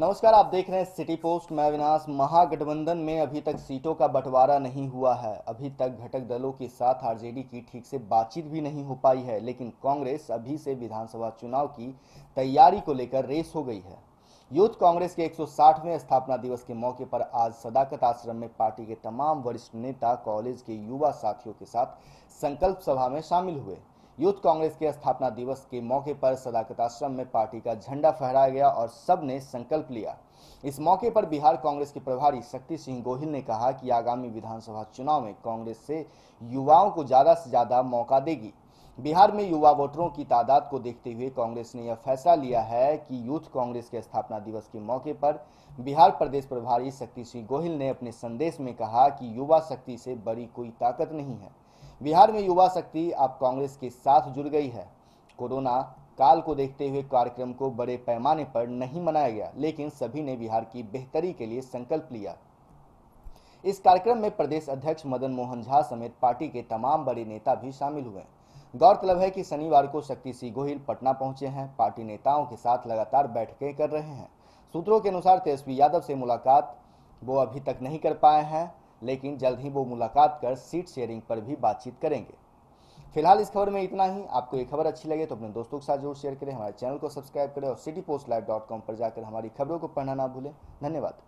नमस्कार आप देख रहे हैं सिटी पोस्ट मैं अविनाश महागठबंधन में अभी तक सीटों का बंटवारा नहीं हुआ है अभी तक घटक दलों के साथ आरजेडी की ठीक से बातचीत भी नहीं हो पाई है लेकिन कांग्रेस अभी से विधानसभा चुनाव की तैयारी को लेकर रेस हो गई है यूथ कांग्रेस के 160वें स्थापना दिवस के मौके पर आज सदाकत आश्रम में पार्टी के तमाम वरिष्ठ नेता कॉलेज के युवा साथियों के साथ संकल्प सभा में शामिल हुए यूथ कांग्रेस के स्थापना दिवस के मौके पर सदाकत आश्रम में पार्टी का झंडा फहराया गया और सब ने संकल्प लिया इस मौके पर बिहार कांग्रेस के प्रभारी शक्ति सिंह गोहिल ने कहा कि आगामी विधानसभा चुनाव में कांग्रेस से युवाओं को ज़्यादा से ज़्यादा मौका देगी बिहार में युवा वोटरों की तादाद को देखते हुए कांग्रेस ने यह फैसला लिया है कि यूथ कांग्रेस के स्थापना दिवस के मौके पर बिहार प्रदेश प्रभारी शक्ति सिंह गोहिल ने अपने संदेश में कहा कि युवा शक्ति से बड़ी कोई ताकत नहीं है बिहार में युवा शक्ति अब कांग्रेस के साथ जुड़ गई है कोरोना काल को देखते हुए कार्यक्रम को बड़े पैमाने पर नहीं मनाया गया लेकिन सभी ने बिहार की बेहतरी के लिए संकल्प लिया इस कार्यक्रम में प्रदेश अध्यक्ष मदन मोहन झा समेत पार्टी के तमाम बड़े नेता भी शामिल हुए गौरतलब है कि शनिवार को शक्ति सिंह गोहिल पटना पहुंचे हैं पार्टी नेताओं के साथ लगातार बैठकें कर रहे हैं सूत्रों के अनुसार तेजस्वी यादव से मुलाकात वो अभी तक नहीं कर पाए हैं लेकिन जल्द ही वो मुलाकात कर सीट शेयरिंग पर भी बातचीत करेंगे फिलहाल इस खबर में इतना ही आपको ये खबर अच्छी लगे तो अपने दोस्तों के साथ जरूर शेयर करें हमारे चैनल को सब्सक्राइब करें और city post live dot com पर जाकर हमारी खबरों को पढ़ना ना भूलें धन्यवाद